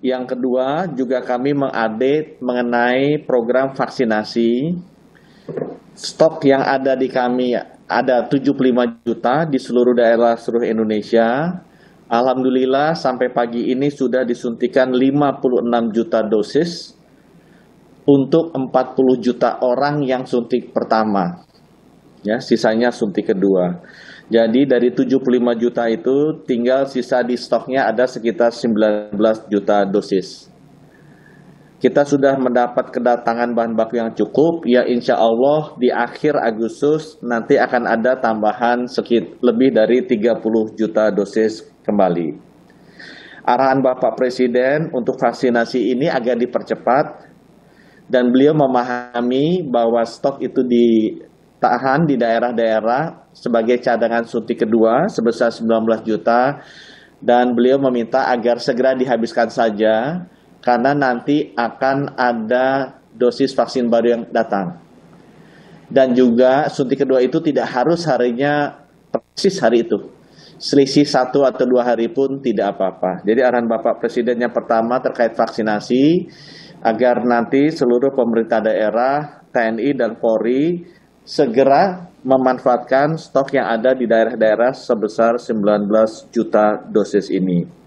Yang kedua, juga kami mengupdate mengenai program vaksinasi. Stok yang ada di kami ada 75 juta di seluruh daerah seluruh Indonesia. Alhamdulillah sampai pagi ini sudah disuntikan 56 juta dosis untuk 40 juta orang yang suntik pertama ya sisanya suntik kedua. Jadi dari 75 juta itu tinggal sisa di stoknya ada sekitar 19 juta dosis. Kita sudah mendapat kedatangan bahan baku yang cukup, ya insya Allah di akhir Agustus nanti akan ada tambahan sekit lebih dari 30 juta dosis kembali. Arahan Bapak Presiden untuk vaksinasi ini agak dipercepat dan beliau memahami bahwa stok itu di tahan di daerah-daerah sebagai cadangan suntik kedua sebesar 19 juta dan beliau meminta agar segera dihabiskan saja karena nanti akan ada dosis vaksin baru yang datang. Dan juga suntik kedua itu tidak harus harinya persis hari itu. Selisih satu atau dua hari pun tidak apa-apa. Jadi arahan Bapak Presiden yang pertama terkait vaksinasi agar nanti seluruh pemerintah daerah, TNI dan Polri segera memanfaatkan stok yang ada di daerah-daerah sebesar 19 juta dosis ini.